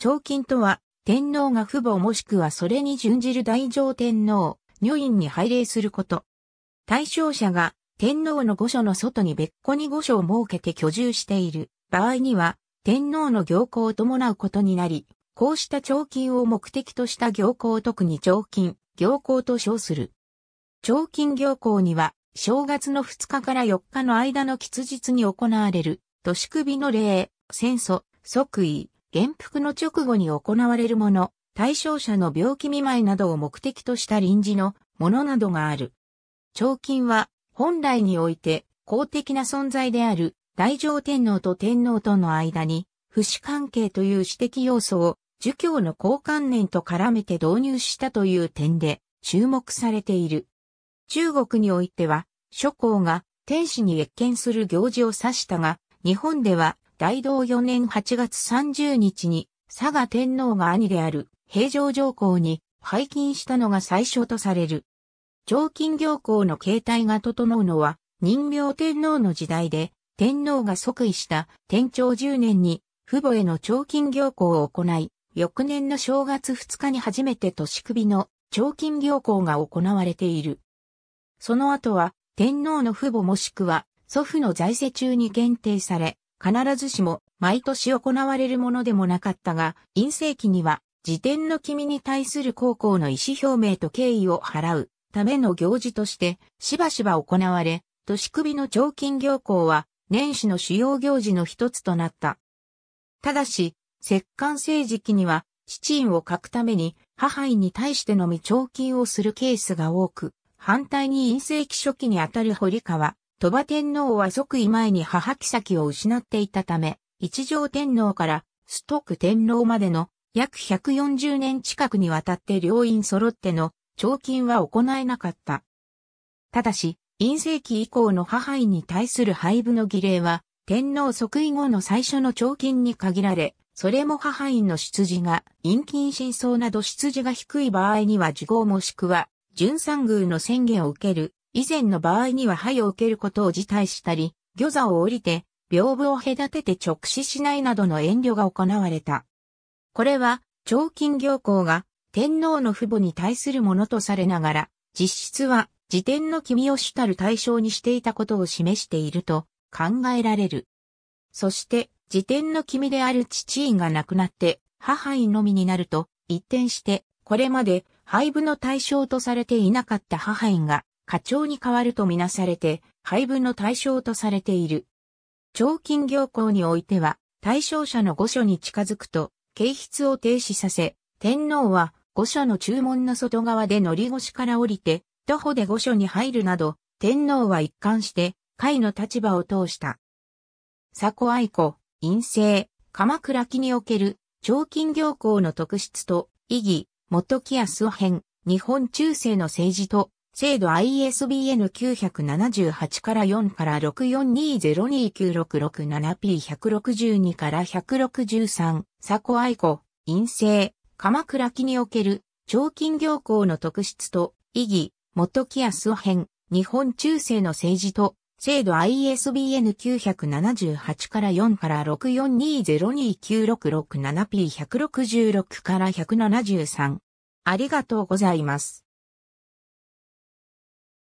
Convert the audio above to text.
長金とは、天皇が父母もしくはそれに準じる大乗天皇、女院に拝礼すること。対象者が天皇の御所の外に別個に御所を設けて居住している場合には、天皇の行幸を伴うことになり、こうした長金を目的とした行幸を特に長金、行幸と称する。長金行幸には、正月の2日から4日の間の吉日に行われる、年首の礼、戦祖、即位、元服の直後に行われるもの、対象者の病気見舞いなどを目的とした臨時のものなどがある。彫金は本来において公的な存在である大乗天皇と天皇との間に不死関係という私的要素を儒教の交換年と絡めて導入したという点で注目されている。中国においては諸侯が天使に越見する行事を指したが、日本では大道4年8月30日に、佐賀天皇が兄である平城上皇に拝金したのが最初とされる。上金行行の形態が整うのは、人名天皇の時代で、天皇が即位した天長10年に、父母への長金行行を行い、翌年の正月2日に初めて年首の長金行行が行われている。その後は、天皇の父母もしくは祖父の在世中に限定され、必ずしも毎年行われるものでもなかったが、陰性期には、時点の君に対する高校の意思表明と敬意を払うための行事として、しばしば行われ、年首の彫金行行は、年始の主要行事の一つとなった。ただし、摂関政治期には、七印を書くために、母に対してのみ彫金をするケースが多く、反対に陰性期初期にあたる堀川、鳥羽天皇は即位前に母妃を失っていたため、一条天皇からストック天皇までの約140年近くにわたって両院揃っての長勤は行えなかった。ただし、陰世紀以降の母位に対する配布の儀礼は、天皇即位後の最初の長勤に限られ、それも母院の出自が、陰勤真相など出自が低い場合には受号もしくは、純三宮の宣言を受ける以前の場合には肺を受けることを辞退したり、魚座を降りて、屏風を隔てて直視しないなどの遠慮が行われた。これは、長金行行が天皇の父母に対するものとされながら、実質は自転の君を主たる対象にしていたことを示していると考えられる。そして、自転の君である父院が亡くなって母院のみになると、一転して、これまで廃部の対象とされていなかった母院が課長に代わるとみなされて、配分の対象とされている。長金業行においては、対象者の御所に近づくと、形筆を停止させ、天皇は御所の注文の外側で乗り越しから降りて、徒歩で御所に入るなど、天皇は一貫して、会の立場を通した。佐古愛子、陰性、鎌倉期における、長金行行の特質と、意義、元木安編、日本中世の政治と、制度 ISBN 978から4から6 4 2 0 2 9 6 6 7 p 1 6 2から163、佐古愛子、陰性、鎌倉期における、長金行校の特質と、意義、元木安編、日本中世の政治と、制度 ISBN 978から4から 6420296667P166 から173。ありがとうございます。